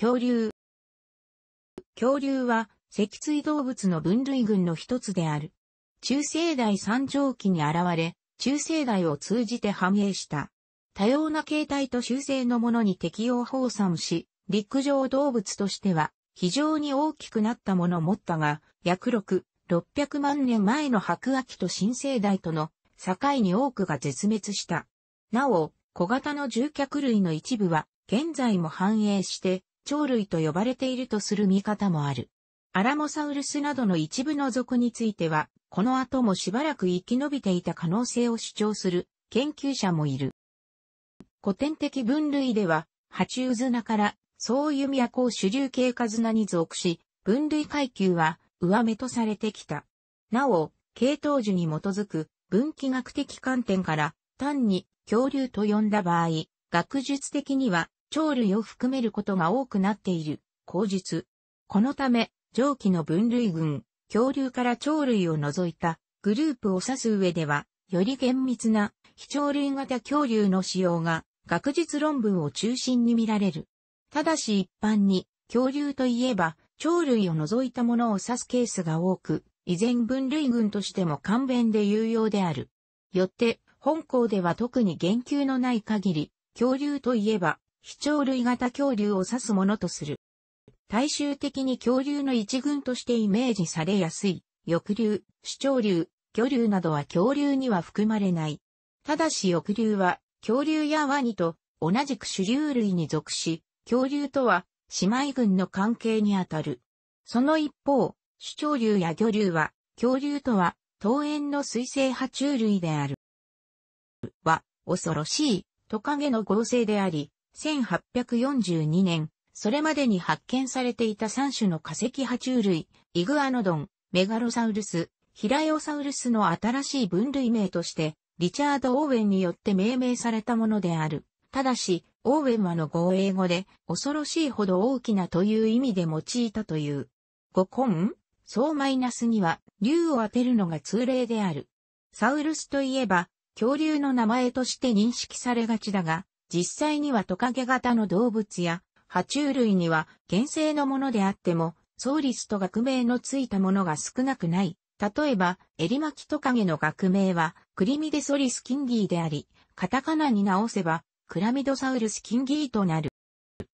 恐竜。恐竜は、脊椎動物の分類群の一つである。中生代三畳期に現れ、中生代を通じて繁栄した。多様な形態と習性のものに適応放散し、陸上動物としては非常に大きくなったものを持ったが、約6、600万年前の白亜紀と新生代との境に多くが絶滅した。なお、小型の獣脚類の一部は現在も繁栄して鳥類と呼ばれているとする見方もある。アラモサウルスなどの一部の属については、この後もしばらく生き延びていた可能性を主張する研究者もいる。古典的分類では、爬虫ウズナから、そう弓や高主流系カズナに属し、分類階級は上目とされてきた。なお、系統樹に基づく分岐学的観点から、単に恐竜と呼んだ場合、学術的には鳥類を含めることが多くなっている、口述。このため、上記の分類群、恐竜から鳥類を除いたグループを指す上では、より厳密な非鳥類型恐竜の使用が学術論文を中心に見られる。ただし一般に恐竜といえば鳥類を除いたものを指すケースが多く、依然分類群としても簡便で有用である。よって、本校では特に言及のない限り、恐竜といえば飛鳥類型恐竜を指すものとする。大衆的に恐竜の一群としてイメージされやすい、翼竜、主鳥竜、魚竜などは恐竜には含まれない。ただし翼竜は、恐竜やワニと同じく種竜類に属し、恐竜とは姉妹群の関係にあたる。その一方、主鳥竜や魚竜は、恐竜とは、桃園の水生爬虫類である。は、恐ろしい、トカゲの合成であり、1842年、それまでに発見されていた3種の化石爬虫類、イグアノドン、メガロサウルス、ヒライオサウルスの新しい分類名として、リチャード・オーウェンによって命名されたものである。ただし、オーウェンはの語英語で、恐ろしいほど大きなという意味で用いたという。語根そうマイナスには、竜を当てるのが通例である。サウルスといえば、恐竜の名前として認識されがちだが、実際にはトカゲ型の動物や、爬虫類には原生のものであっても、ソーリスと学名のついたものが少なくない。例えば、エリマキトカゲの学名は、クリミデソリスキンギーであり、カタカナに直せば、クラミドサウルスキンギーとなる。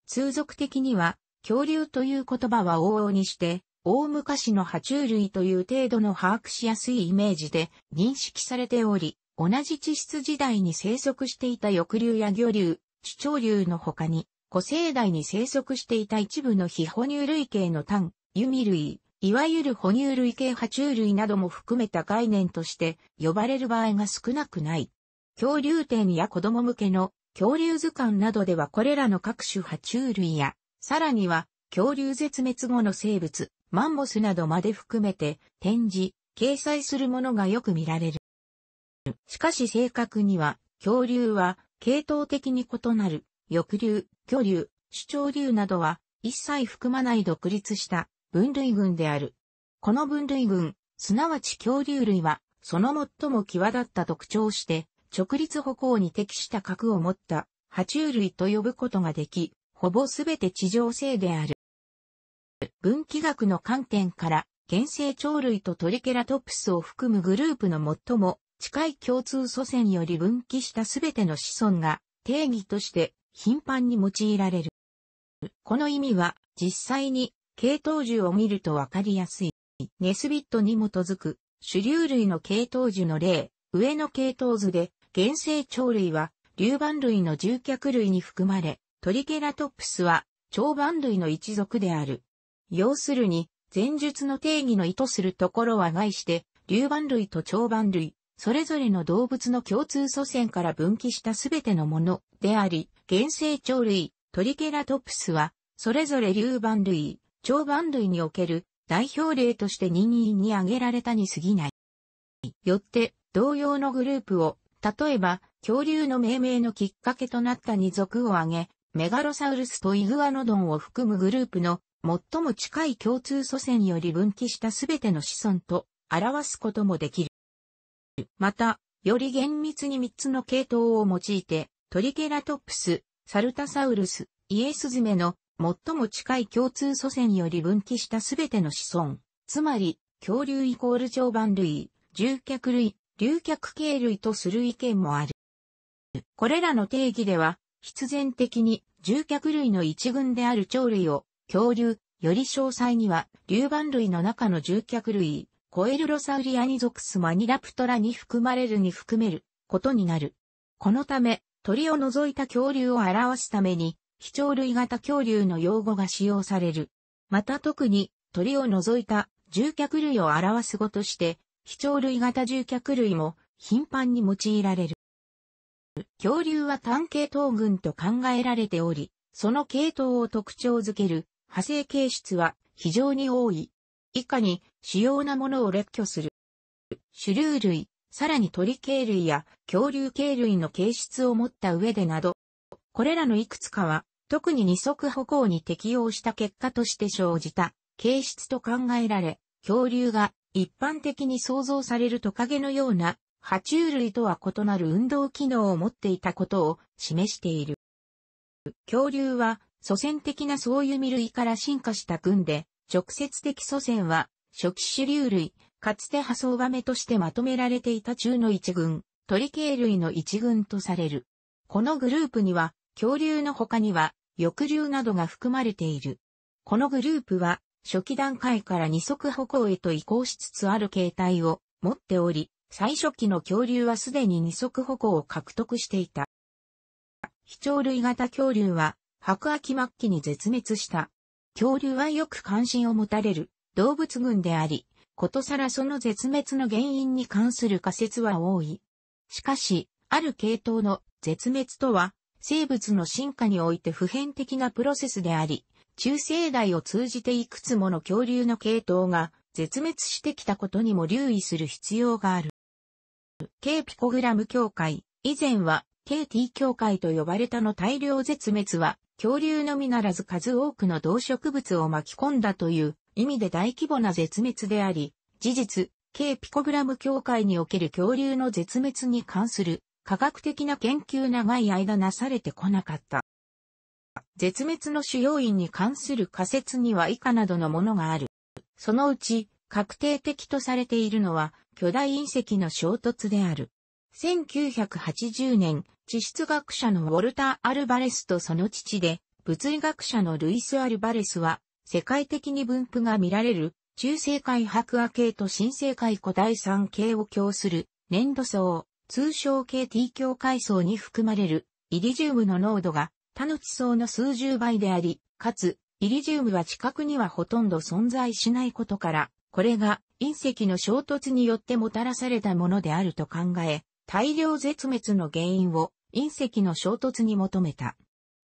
通俗的には、恐竜という言葉は往々にして、大昔の爬虫類という程度の把握しやすいイメージで認識されており、同じ地質時代に生息していた翼竜や魚竜、主張竜の他に、古生代に生息していた一部の非哺乳類系の単、弓類、いわゆる哺乳類系爬虫類なども含めた概念として呼ばれる場合が少なくない。恐竜展や子供向けの恐竜図鑑などではこれらの各種爬虫類や、さらには恐竜絶滅後の生物、マンモスなどまで含めて展示、掲載するものがよく見られる。しかし正確には、恐竜は、系統的に異なる、翼竜、巨竜、主張竜などは、一切含まない独立した分類群である。この分類群、すなわち恐竜類は、その最も際立った特徴をして、直立歩行に適した核を持った、爬虫類と呼ぶことができ、ほぼすべて地上性である。分岐学の観点から、原生鳥類とトリケラトプスを含むグループの最も近い共通祖先より分岐したすべての子孫が定義として頻繁に用いられる。この意味は実際に系統樹を見るとわかりやすい。ネスビットに基づく主流類の系統樹の例、上の系統図で原生鳥類は竜板類の獣脚類に含まれ、トリケラトプスは長板類の一族である。要するに、前述の定義の意図するところは外して、竜板類と長板類、それぞれの動物の共通祖先から分岐したすべてのものであり、原生鳥類、トリケラトプスは、それぞれ竜番類、長番類における代表例として任意に挙げられたに過ぎない。よって、同様のグループを、例えば、恐竜の命名のきっかけとなった二族を挙げ、メガロサウルスとイグアノドンを含むグループの最も近い共通祖先より分岐したすべての子孫と表すこともできる。また、より厳密に3つの系統を用いて、トリケラトプス、サルタサウルス、イエスズメの最も近い共通祖先より分岐したすべての子孫、つまり、恐竜イコール常磐類、獣脚類、竜脚系類とする意見もある。これらの定義では、必然的に獣脚類の一群である鳥類を、恐竜、より詳細には、竜磐類の中の獣脚類、コエルロサウリアに属すマニラプトラに含まれるに含めることになる。このため、鳥を除いた恐竜を表すために、飛鳥類型恐竜の用語が使用される。また特に、鳥を除いた獣脚類を表す語として、飛鳥類型獣脚類も頻繁に用いられる。恐竜は単系統群と考えられており、その系統を特徴づける派生形質は非常に多い。以下に主要なものを列挙する。種類類、さらに鳥系類や恐竜系類の形質を持った上でなど、これらのいくつかは、特に二足歩行に適応した結果として生じた形質と考えられ、恐竜が一般的に想像されるトカゲのような爬虫類とは異なる運動機能を持っていたことを示している。恐竜は祖先的なそういう類から進化した群で、直接的祖先は、初期種流類、かつて破層目としてまとめられていた中の一群、鳥系類の一群とされる。このグループには、恐竜の他には、翼竜などが含まれている。このグループは、初期段階から二足歩行へと移行しつつある形態を持っており、最初期の恐竜はすでに二足歩行を獲得していた。非鳥類型恐竜は、白亜紀末期に絶滅した恐竜はよく関心を持たれる動物群であり、ことさらその絶滅の原因に関する仮説は多い。しかし、ある系統の絶滅とは、生物の進化において普遍的なプロセスであり、中生代を通じていくつもの恐竜の系統が絶滅してきたことにも留意する必要がある。K ピコグラム協会、以前は KT 協会と呼ばれたの大量絶滅は恐竜のみならず数多くの動植物を巻き込んだという意味で大規模な絶滅であり、事実、K ピコグラム協会における恐竜の絶滅に関する科学的な研究長い間なされてこなかった。絶滅の主要因に関する仮説には以下などのものがある。そのうち、確定的とされているのは、巨大隕石の衝突である。1980年、地質学者のウォルター・アルバレスとその父で、物理学者のルイス・アルバレスは、世界的に分布が見られる、中世界白亜系と新世界古代三系を共する、粘土層、通称系 t 境界層に含まれる、イリジウムの濃度が、他の地層の数十倍であり、かつ、イリジウムは近くにはほとんど存在しないことから、これが隕石の衝突によってもたらされたものであると考え、大量絶滅の原因を隕石の衝突に求めた。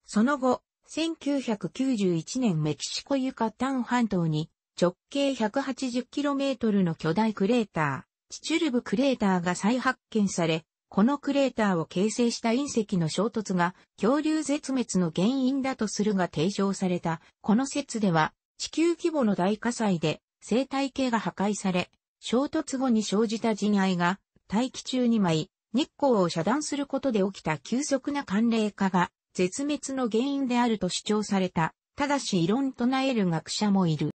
その後、1991年メキシコユカタン半島に直径 180km の巨大クレーター、チチュルブクレーターが再発見され、このクレーターを形成した隕石の衝突が恐竜絶滅の原因だとするが提唱された。この説では地球規模の大火災で生態系が破壊され、衝突後に生じた人愛が大気中に舞い、日光を遮断することで起きた急速な寒冷化が絶滅の原因であると主張された、ただし異論唱える学者もいる。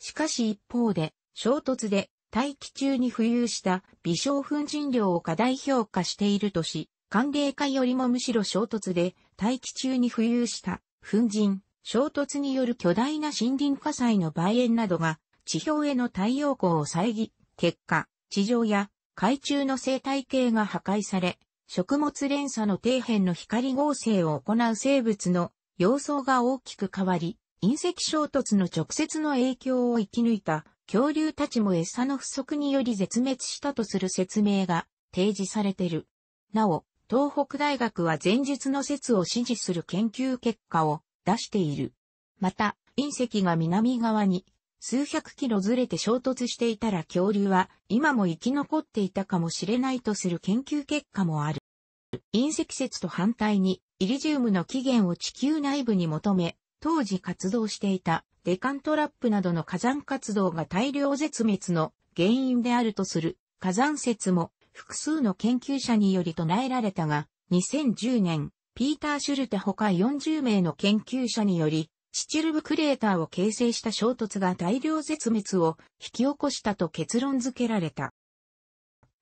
しかし一方で、衝突で大気中に浮遊した微小粉塵量を過大評価しているとし、寒冷化よりもむしろ衝突で大気中に浮遊した粉塵、衝突による巨大な森林火災の梅園などが地表への太陽光を遮り、結果、地上や海中の生態系が破壊され、食物連鎖の底辺の光合成を行う生物の様相が大きく変わり、隕石衝突の直接の影響を生き抜いた恐竜たちも餌の不足により絶滅したとする説明が提示されている。なお、東北大学は前述の説を支持する研究結果を出している。また、隕石が南側に数百キロずれて衝突していたら恐竜は今も生き残っていたかもしれないとする研究結果もある。隕石説と反対に、イリジウムの起源を地球内部に求め、当時活動していたデカントラップなどの火山活動が大量絶滅の原因であるとする火山説も複数の研究者により唱えられたが、2010年、ピーター・シュルテ他40名の研究者により、チチルブクレーターを形成した衝突が大量絶滅を引き起こしたと結論付けられた。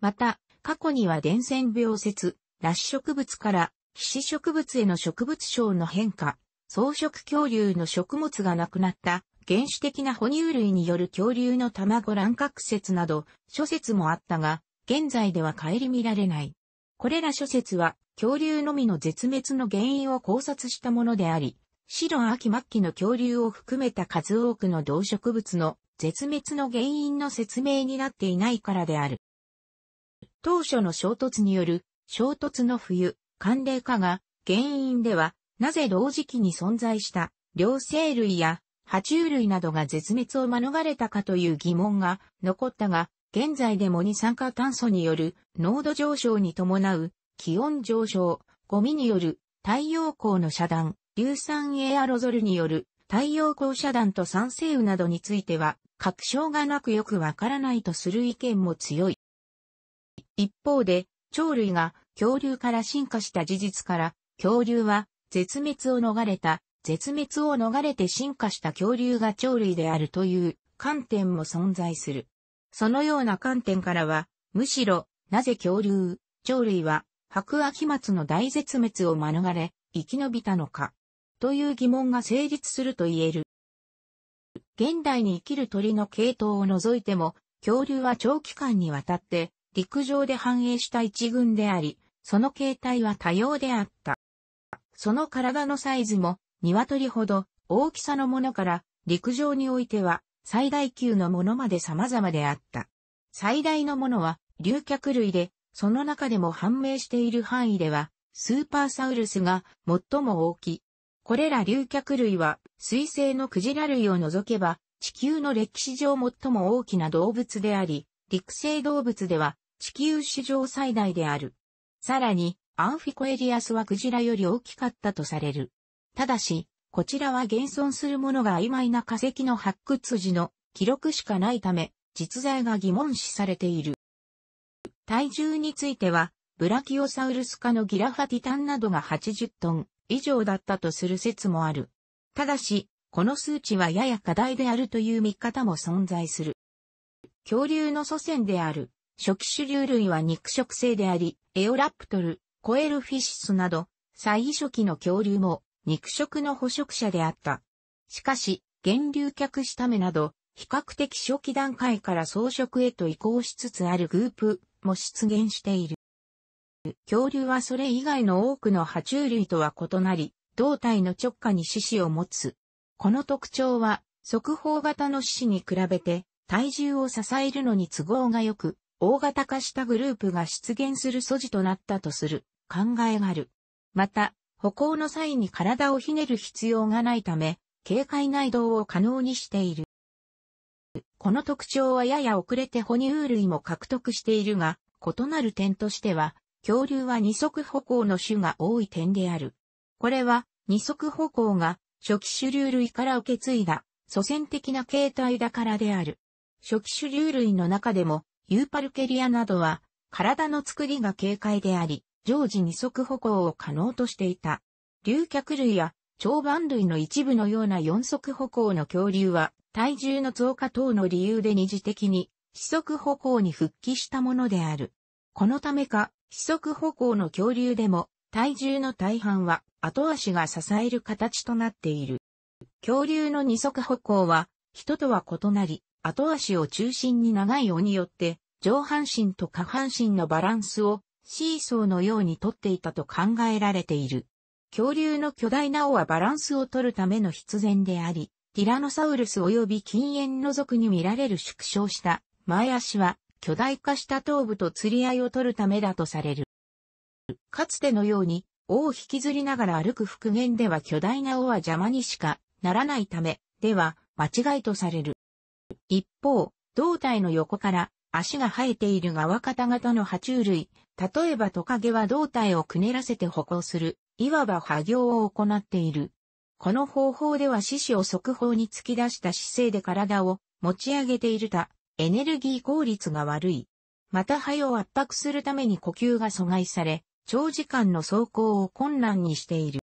また、過去には伝染病説、裸子植物から皮脂植物への植物症の変化、草食恐竜の食物がなくなった原始的な哺乳類による恐竜の卵卵獲説など諸説もあったが、現在では顧みられない。これら諸説は恐竜のみの絶滅の原因を考察したものであり、白秋末期の恐竜を含めた数多くの動植物の絶滅の原因の説明になっていないからである。当初の衝突による衝突の冬、寒冷化が原因では、なぜ同時期に存在した両生類や爬虫類などが絶滅を免れたかという疑問が残ったが、現在でも二酸化炭素による濃度上昇に伴う気温上昇、ゴミによる太陽光の遮断、硫酸エアロゾルによる太陽光遮断と酸性雨などについては、確証がなくよくわからないとする意見も強い。一方で、鳥類が恐竜から進化した事実から、恐竜は絶滅を逃れた、絶滅を逃れて進化した恐竜が鳥類であるという観点も存在する。そのような観点からは、むしろ、なぜ恐竜、鳥類は白亜飛末の大絶滅を免れ、生き延びたのか、という疑問が成立すると言える。現代に生きる鳥の系統を除いても、恐竜は長期間にわたって陸上で繁栄した一群であり、その形態は多様であった。その体のサイズも鶏ほど大きさのものから陸上においては最大級のものまで様々であった。最大のものは竜脚類で、その中でも判明している範囲では、スーパーサウルスが最も大き、い。これら竜脚類は、水星のクジラ類を除けば、地球の歴史上最も大きな動物であり、陸生動物では地球史上最大である。さらに、アンフィコエリアスはクジラより大きかったとされる。ただし、こちらは現存するものが曖昧な化石の発掘時の記録しかないため、実在が疑問視されている。体重については、ブラキオサウルス科のギラファティタンなどが80トン、以上だったとする説もある。ただし、この数値はやや課題であるという見方も存在する。恐竜の祖先である、初期種竜類は肉食性であり、エオラプトル、コエルフィシスなど、最初期の恐竜も肉食の捕食者であった。しかし、源流客したなど、比較的初期段階から草食へと移行しつつあるグープも出現している。恐竜はそれ以外の多くの爬虫類とは異なり、胴体の直下に四肢を持つ。この特徴は、速報型の四肢に比べて、体重を支えるのに都合が良く、大型化したグループが出現する素地となったとする考えがある。また、歩行の際に体をひねる必要がないため、警戒内移動を可能にしている。この特徴はやや遅れて哺乳類も獲得しているが、異なる点としては、恐竜は二足歩行の種が多い点である。これは、二足歩行が初期種竜類から受け継いだ祖先的な形態だからである。初期種竜類の中でも、ユーパルケリアなどは、体の作りが軽快であり、常時二足歩行を可能としていた。竜脚類や長板類の一部のような四足歩行の恐竜は、体重の増加等の理由で二次的に、四足歩行に復帰したものである。このためか、四足歩行の恐竜でも、体重の大半は後足が支える形となっている。恐竜の二足歩行は、人とは異なり、後足を中心に長い尾によって、上半身と下半身のバランスをシーソーのようにとっていたと考えられている。恐竜の巨大な尾はバランスを取るための必然であり、ティラノサウルス及び禁煙の族に見られる縮小した前足は巨大化した頭部と釣り合いを取るためだとされる。かつてのように、尾を引きずりながら歩く復元では巨大な尾は邪魔にしかならないため、では間違いとされる。一方、胴体の横から足が生えている側方型の爬虫類、例えばトカゲは胴体をくねらせて歩行する、いわば破行を行っている。この方法では四肢を速報に突き出した姿勢で体を持ち上げているたエネルギー効率が悪い。また肺を圧迫するために呼吸が阻害され、長時間の走行を困難にしている。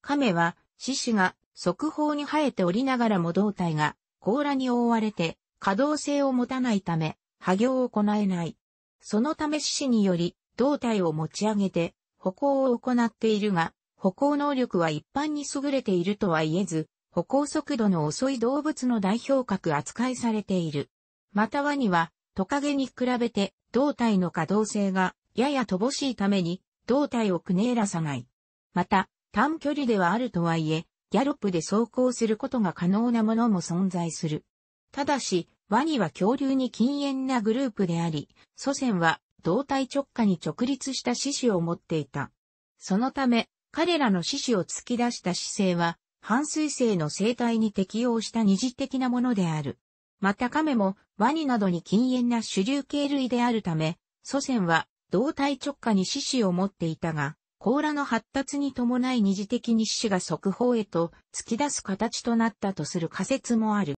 亀は、獅子が側方に生えておりながらも胴体が甲羅に覆われて可動性を持たないため、波行を行えない。そのため獅子により胴体を持ち上げて歩行を行っているが、歩行能力は一般に優れているとは言えず、歩行速度の遅い動物の代表格扱いされている。またワニは、トカゲに比べて胴体の可動性がやや乏しいために胴体をくねらさない。また、短距離ではあるとはいえ、ギャロップで走行することが可能なものも存在する。ただし、ワニは恐竜に禁煙なグループであり、祖先は胴体直下に直立した獅子を持っていた。そのため、彼らの獅子を突き出した姿勢は、半水性の生態に適応した二次的なものである。また亀もワニなどに禁煙な主流系類であるため、祖先は胴体直下に獅子を持っていたが、甲羅の発達に伴い二次的に獅子が側方へと突き出す形となったとする仮説もある。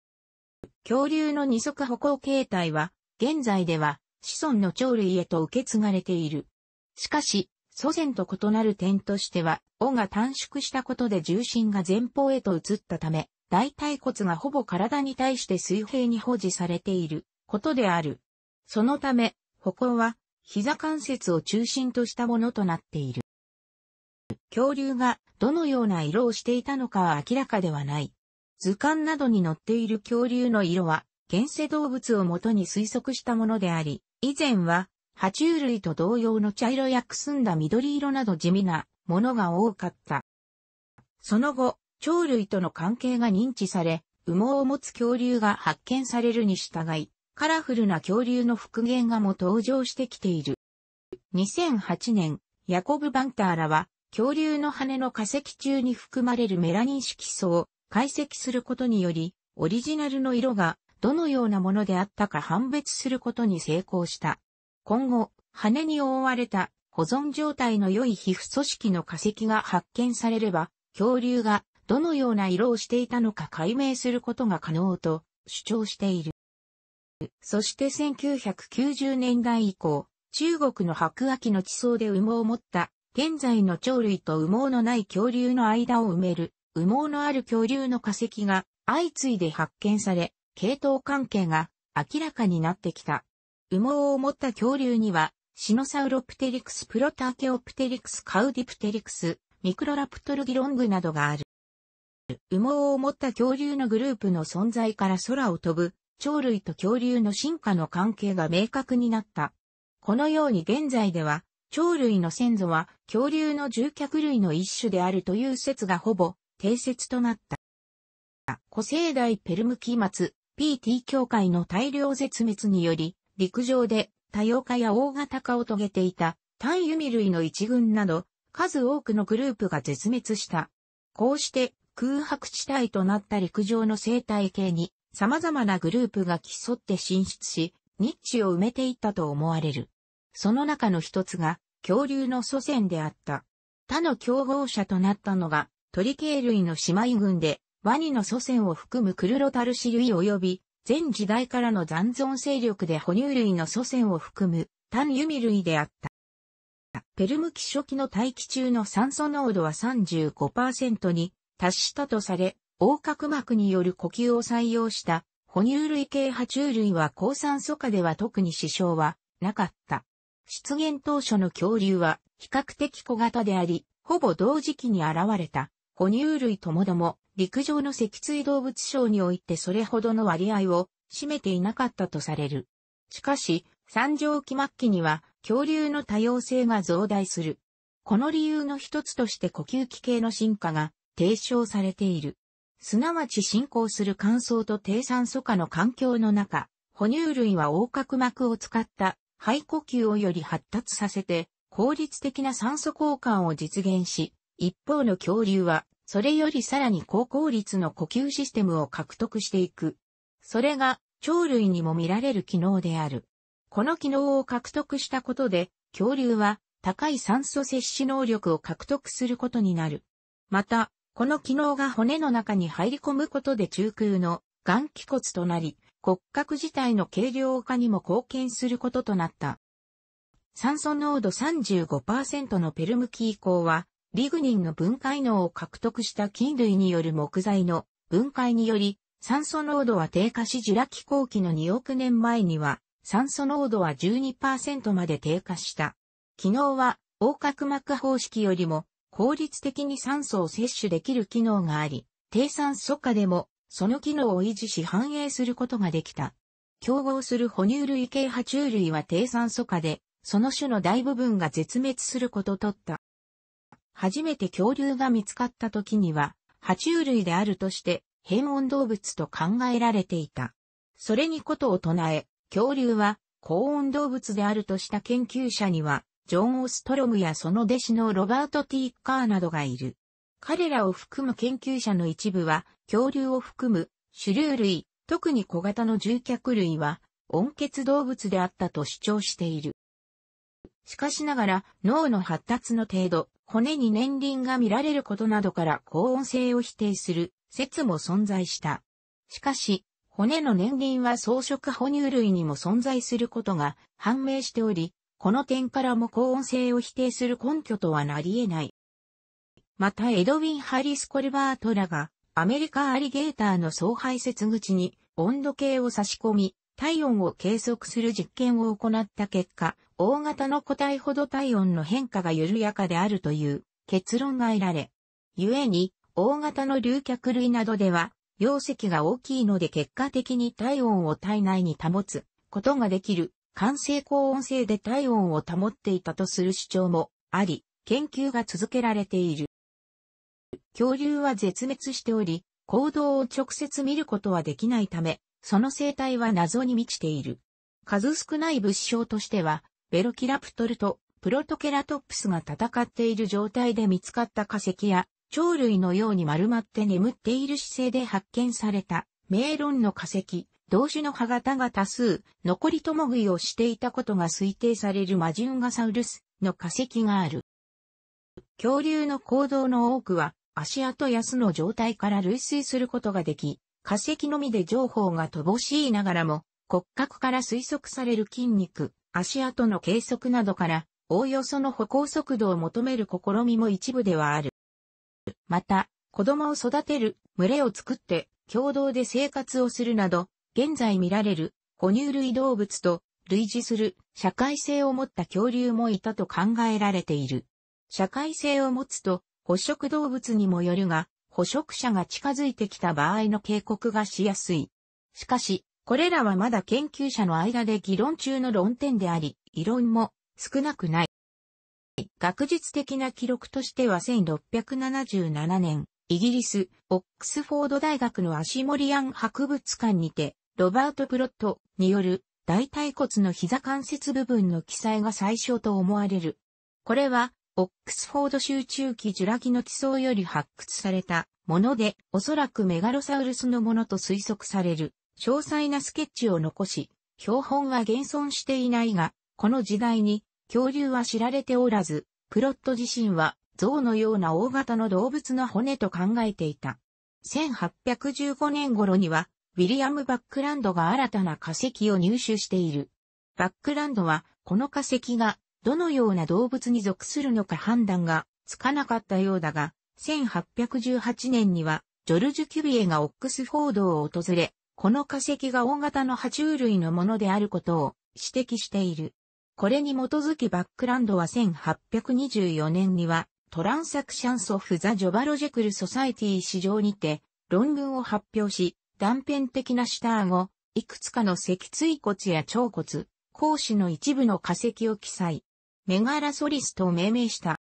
恐竜の二足歩行形態は、現在では子孫の鳥類へと受け継がれている。しかし、祖先と異なる点としては、尾が短縮したことで重心が前方へと移ったため、大腿骨がほぼ体に対して水平に保持されていることである。そのため、歩行は膝関節を中心としたものとなっている。恐竜がどのような色をしていたのかは明らかではない。図鑑などに載っている恐竜の色は、原生動物をもとに推測したものであり、以前は、爬虫類と同様の茶色やくすんだ緑色など地味なものが多かった。その後、鳥類との関係が認知され、羽毛を持つ恐竜が発見されるに従い、カラフルな恐竜の復元画も登場してきている。2008年、ヤコブ・バンターらは、恐竜の羽の化石中に含まれるメラニン色素を解析することにより、オリジナルの色がどのようなものであったか判別することに成功した。今後、羽に覆われた保存状態の良い皮膚組織の化石が発見されれば、恐竜がどのような色をしていたのか解明することが可能と主張している。そして1990年代以降、中国の白亜紀の地層で羽毛を持った現在の鳥類と羽毛のない恐竜の間を埋める、羽毛のある恐竜の化石が相次いで発見され、系統関係が明らかになってきた。羽毛を持った恐竜には、シノサウロプテリクスプロターケオプテリクスカウディプテリクス、ミクロラプトルギロングなどがある。羽毛を持った恐竜のグループの存在から空を飛ぶ、鳥類と恐竜の進化の関係が明確になった。このように現在では、鳥類の先祖は恐竜の獣脚類の一種であるという説がほぼ定説となった。古生代ペルム期末、PT 協会の大量絶滅により、陸上で多様化や大型化を遂げていた単ユミ類の一群など、数多くのグループが絶滅した。こうして空白地帯となった陸上の生態系に様々なグループが競って進出し、ニッチを埋めていったと思われる。その中の一つが恐竜の祖先であった。他の競合者となったのが鳥系類の姉妹群でワニの祖先を含むクルロタルシ類及び全時代からの残存勢力で哺乳類の祖先を含むタンユミ類であった。ペルム期初期の大気中の酸素濃度は35%に達したとされ、横隔膜による呼吸を採用した哺乳類系爬虫類は高酸素化では特に支障はなかった。出現当初の恐竜は比較的小型であり、ほぼ同時期に現れた哺乳類ともども陸上の脊椎動物症においてそれほどの割合を占めていなかったとされる。しかし、三畳期末期には恐竜の多様性が増大する。この理由の一つとして呼吸器系の進化が提唱されている。すなわち進行する乾燥と低酸素化の環境の中、哺乳類は横隔膜を使った肺呼吸をより発達させて効率的な酸素交換を実現し、一方の恐竜はそれよりさらに高効率の呼吸システムを獲得していく。それが鳥類にも見られる機能である。この機能を獲得したことで、恐竜は高い酸素摂取能力を獲得することになる。また、この機能が骨の中に入り込むことで中空の眼気骨となり、骨格自体の軽量化にも貢献することとなった。酸素濃度35%のペルムキ以降は、リグニンの分解能を獲得した菌類による木材の分解により、酸素濃度は低下しジュラ紀後期の2億年前には、酸素濃度は12%まで低下した。機能は、横隔膜方式よりも効率的に酸素を摂取できる機能があり、低酸素化でもその機能を維持し反映することができた。競合する哺乳類系爬虫類は低酸素化で、その種の大部分が絶滅することとった。初めて恐竜が見つかった時には、爬虫類であるとして、変温動物と考えられていた。それにことを唱え、恐竜は高温動物であるとした研究者には、ジョン・オストロムやその弟子のロバート・ティッカーなどがいる。彼らを含む研究者の一部は、恐竜を含む種類類、特に小型の獣脚類は、温血動物であったと主張している。しかしながら、脳の発達の程度、骨に年輪が見られることなどから高温性を否定する説も存在した。しかし、骨の年輪は草食哺乳類にも存在することが判明しており、この点からも高音性を否定する根拠とはなり得ない。またエドウィン・ハリス・コルバートらが、アメリカアリゲーターの総排泄口に温度計を差し込み、体温を計測する実験を行った結果、大型の個体ほど体温の変化が緩やかであるという結論が得られ、故に、大型の竜脚類などでは、容積が大きいので結果的に体温を体内に保つことができる感性高温性で体温を保っていたとする主張もあり、研究が続けられている。恐竜は絶滅しており、行動を直接見ることはできないため、その生態は謎に満ちている。数少ない物証としては、ベロキラプトルとプロトケラトプスが戦っている状態で見つかった化石や、鳥類のように丸まって眠っている姿勢で発見された、迷論の化石、同種の歯型が多数、残りとも食いをしていたことが推定されるマジンガサウルスの化石がある。恐竜の行動の多くは、足跡や巣の状態から類推することができ、化石のみで情報が乏しいながらも、骨格から推測される筋肉、足跡の計測などから、おおよその歩行速度を求める試みも一部ではある。また、子供を育てる、群れを作って、共同で生活をするなど、現在見られる哺乳類動物と類似する社会性を持った恐竜もいたと考えられている。社会性を持つと捕食動物にもよるが、捕食者が近づいてきた場合の警告がしやすい。しかし、これらはまだ研究者の間で議論中の論点であり、異論も少なくない。学術的な記録としては1677年、イギリス、オックスフォード大学のアシモリアン博物館にて、ロバート・プロットによる大腿骨の膝関節部分の記載が最小と思われる。これは、オックスフォード集中期ジュラギの地層より発掘されたもので、おそらくメガロサウルスのものと推測される。詳細なスケッチを残し、標本は現存していないが、この時代に恐竜は知られておらず、プロット自身は象のような大型の動物の骨と考えていた。1815年頃にはウィリアム・バックランドが新たな化石を入手している。バックランドは、この化石が、どのような動物に属するのか判断がつかなかったようだが、1818年には、ジョルジュ・キュビエがオックスフォードを訪れ、この化石が大型の爬虫類のものであることを指摘している。これに基づきバックランドは1824年には、トランサクシャンソフ・ザ・ジョバロジェクル・ソサイティ市場にて、論文を発表し、断片的な下顎、いくつかの脊椎骨や腸骨、講師の一部の化石を記載。メガラソリスと命名した。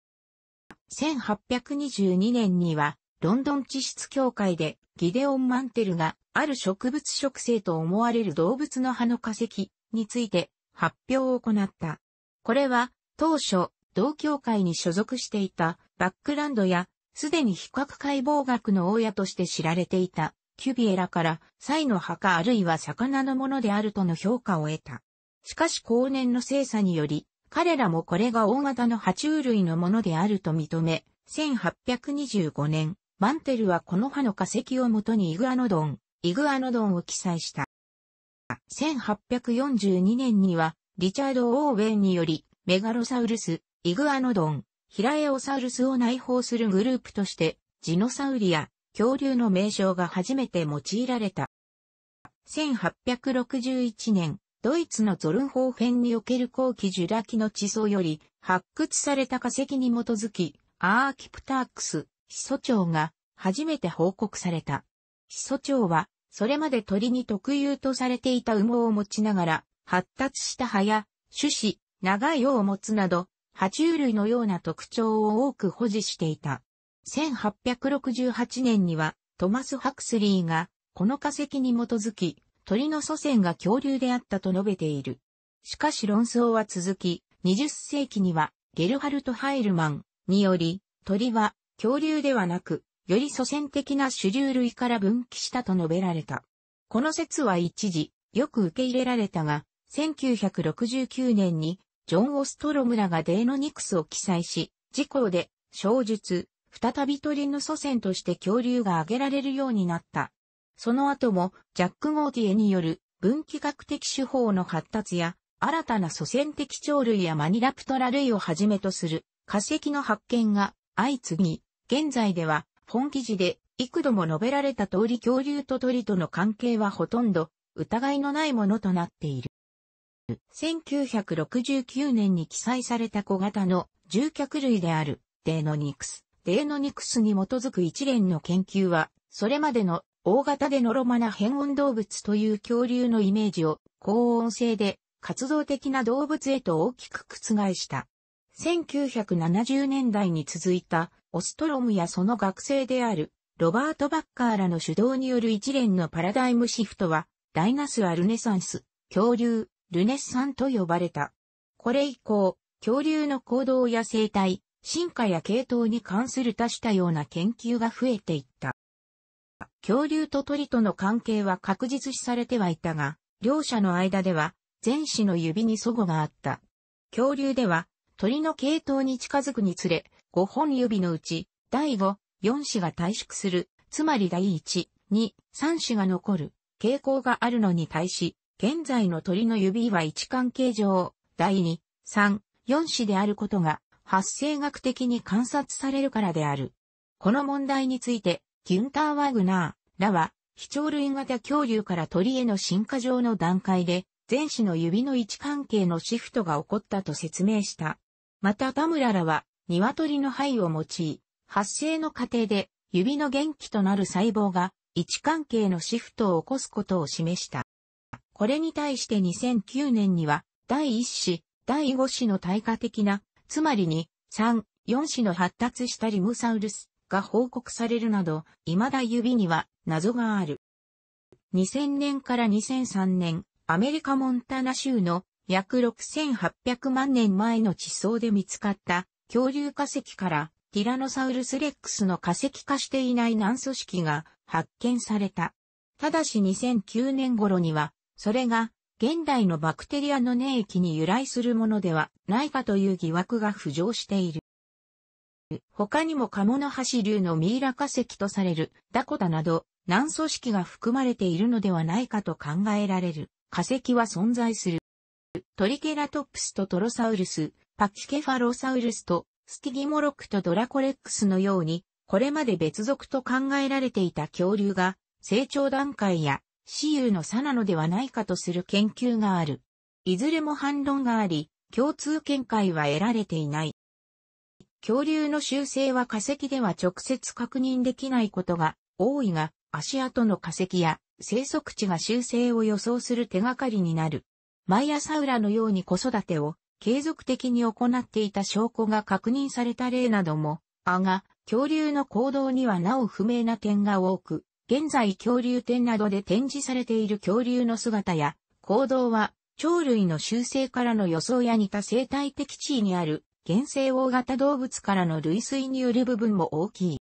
1822年には、ロンドン地質協会で、ギデオン・マンテルが、ある植物植生と思われる動物の葉の化石について発表を行った。これは、当初、同協会に所属していたバックランドや、すでに比較解剖学の親として知られていたキュビエラから、サイの墓あるいは魚のものであるとの評価を得た。しかし後年の精査により、彼らもこれが大型の爬虫類のものであると認め、1825年、マンテルはこの歯の化石をもとにイグアノドン、イグアノドンを記載した。1842年には、リチャード・オーウェンにより、メガロサウルス、イグアノドン、ヒラエオサウルスを内包するグループとして、ジノサウリア、恐竜の名称が初めて用いられた。1861年、ドイツのゾルンホーフェンにおける後期ジュラ紀の地層より発掘された化石に基づき、アーキプタークス、始祖鳥が初めて報告された。始祖鳥は、それまで鳥に特有とされていた羽毛を持ちながら、発達した葉や、種子、長い尾を持つなど、爬虫類のような特徴を多く保持していた。1868年にはトマス・ハクスリーがこの化石に基づき鳥の祖先が恐竜であったと述べている。しかし論争は続き、20世紀にはゲルハルト・ハイルマンにより鳥は恐竜ではなく、より祖先的な主流類から分岐したと述べられた。この説は一時、よく受け入れられたが、1969年にジョン・オストロムラがデーノニクスを記載し、事故で、小術、再び鳥の祖先として恐竜が挙げられるようになった。その後も、ジャック・ゴーティエによる分岐学的手法の発達や、新たな祖先的鳥類やマニラプトラ類をはじめとする化石の発見が相次ぎ、現在では本記事で幾度も述べられた通り恐竜と鳥との関係はほとんど疑いのないものとなっている。1969年に記載された小型の獣脚類であるデーノニクス。デーノニクスに基づく一連の研究は、それまでの大型でのロマな変温動物という恐竜のイメージを高温性で活動的な動物へと大きく覆した。1970年代に続いたオストロムやその学生であるロバート・バッカーらの主導による一連のパラダイムシフトはダイナスア・ルネサンス、恐竜、ルネッサンと呼ばれた。これ以降、恐竜の行動や生態、進化や系統に関する多種多様な研究が増えていった。恐竜と鳥との関係は確実視されてはいたが、両者の間では前肢の指に祖語があった。恐竜では鳥の系統に近づくにつれ、5本指のうち第5、4子が退縮する、つまり第1、2、3子が残る傾向があるのに対し、現在の鳥の指は位置関係上、第2、3、4子であることが発生学的に観察されるからである。この問題について、ギュンター・ワグナーらは、非鳥類型恐竜から鳥への進化上の段階で、前肢の指の位置関係のシフトが起こったと説明した。また田村らは、鶏の肺を用い、発生の過程で指の元気となる細胞が位置関係のシフトを起こすことを示した。これに対して2009年には、第1子、第5子の対価的なつまりに、3、4子の発達したリムサウルスが報告されるなど、未だ指には謎がある。2000年から2003年、アメリカモンタナ州の約6800万年前の地層で見つかった恐竜化石からティラノサウルスレックスの化石化していない軟組織が発見された。ただし2009年頃には、それが現代のバクテリアの粘液に由来するものではないかという疑惑が浮上している。他にもカモノハシ流のミイラ化石とされるダコタなど軟組織が含まれているのではないかと考えられる化石は存在する。トリケラトプスとトロサウルス、パキケファロサウルスとスティギモロックとドラコレックスのようにこれまで別属と考えられていた恐竜が成長段階やシーの差なのではないかとする研究がある。いずれも反論があり、共通見解は得られていない。恐竜の習性は化石では直接確認できないことが多いが、足跡の化石や生息地が習性を予想する手がかりになる。マイアサウラのように子育てを継続的に行っていた証拠が確認された例なども、あが、恐竜の行動にはなお不明な点が多く、現在恐竜展などで展示されている恐竜の姿や行動は鳥類の習性からの予想や似た生態的地位にある原生大型動物からの類推による部分も大きい。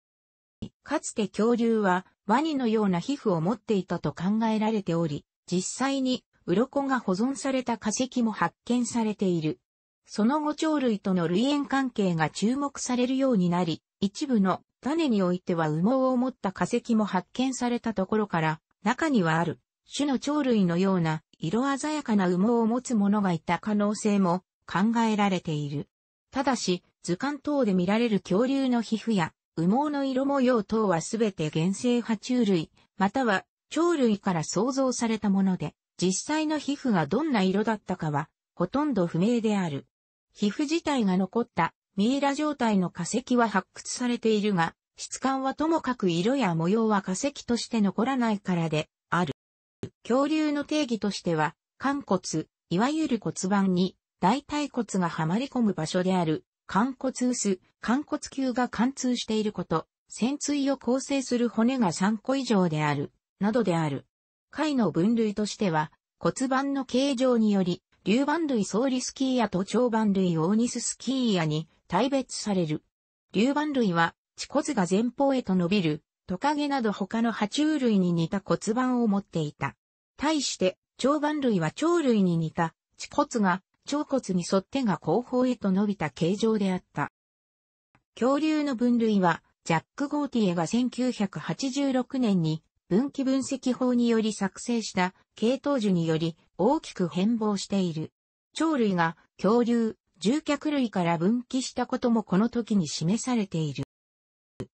かつて恐竜はワニのような皮膚を持っていたと考えられており、実際に鱗が保存された化石も発見されている。その後鳥類との類縁関係が注目されるようになり、一部の種においては羽毛を持った化石も発見されたところから、中にはある、種の鳥類のような色鮮やかな羽毛を持つものがいた可能性も考えられている。ただし、図鑑等で見られる恐竜の皮膚や羽毛の色模様等はすべて原生爬虫類、または鳥類から想像されたもので、実際の皮膚がどんな色だったかは、ほとんど不明である。皮膚自体が残ったミイラ状態の化石は発掘されているが、質感はともかく色や模様は化石として残らないからで、ある。恐竜の定義としては、肝骨、いわゆる骨盤に、大腿骨がはまり込む場所である、肝骨薄、肝骨球が貫通していること、潜椎を構成する骨が3個以上である、などである。貝の分類としては、骨盤の形状により、龍板類ソーリスキーヤと長板類オーニススキーヤに大別される。竜板類は、地骨が前方へと伸びる、トカゲなど他の爬虫類に似た骨盤を持っていた。対して、蝶板類は蝶類に似た、地骨が、蝶骨に沿ってが後方へと伸びた形状であった。恐竜の分類は、ジャック・ゴーティエが1986年に分岐分析法により作成した系統樹により大きく変貌している。蝶類が恐竜、獣脚類から分岐したこともこの時に示されている。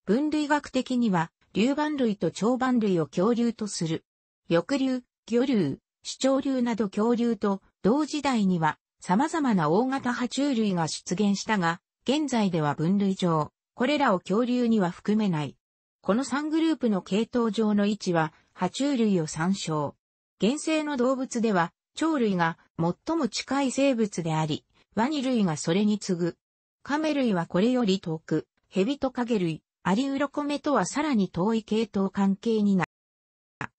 分類学的には、流板類と長板類を恐竜とする。翼竜、魚竜、主張竜など恐竜と同時代には様々な大型爬虫類が出現したが、現在では分類上、これらを恐竜には含めない。この3グループの系統上の位置は、爬虫類を参照。原生の動物では、鳥類が最も近い生物であり、ワニ類がそれに次ぐ。カメ類はこれより遠く、蛇と影類、アリウロコメとはさらに遠い系統関係にな。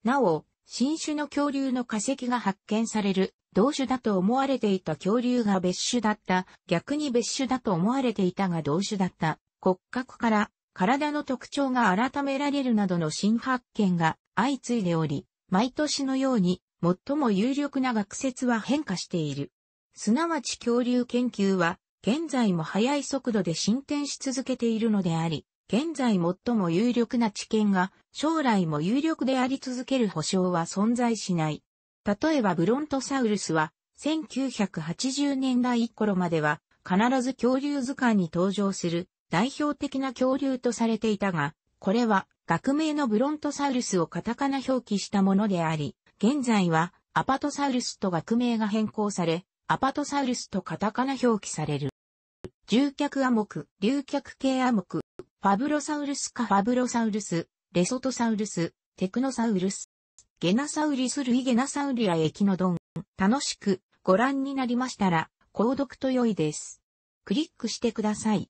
なお、新種の恐竜の化石が発見される、同種だと思われていた恐竜が別種だった、逆に別種だと思われていたが同種だった、骨格から体の特徴が改められるなどの新発見が相次いでおり、毎年のように最も有力な学説は変化している。すなわち恐竜研究は、現在も速い速度で進展し続けているのであり、現在最も有力な知見が将来も有力であり続ける保証は存在しない。例えばブロントサウルスは1980年代頃までは必ず恐竜図鑑に登場する代表的な恐竜とされていたが、これは学名のブロントサウルスをカタカナ表記したものであり、現在はアパトサウルスと学名が変更され、アパトサウルスとカタカナ表記される。獣脚アモク、竜脚系アモク、ファブロサウルスかファブロサウルス、レソトサウルス、テクノサウルス、ゲナサウリス類ゲナサウリアエキノドン、楽しくご覧になりましたら、購読と良いです。クリックしてください。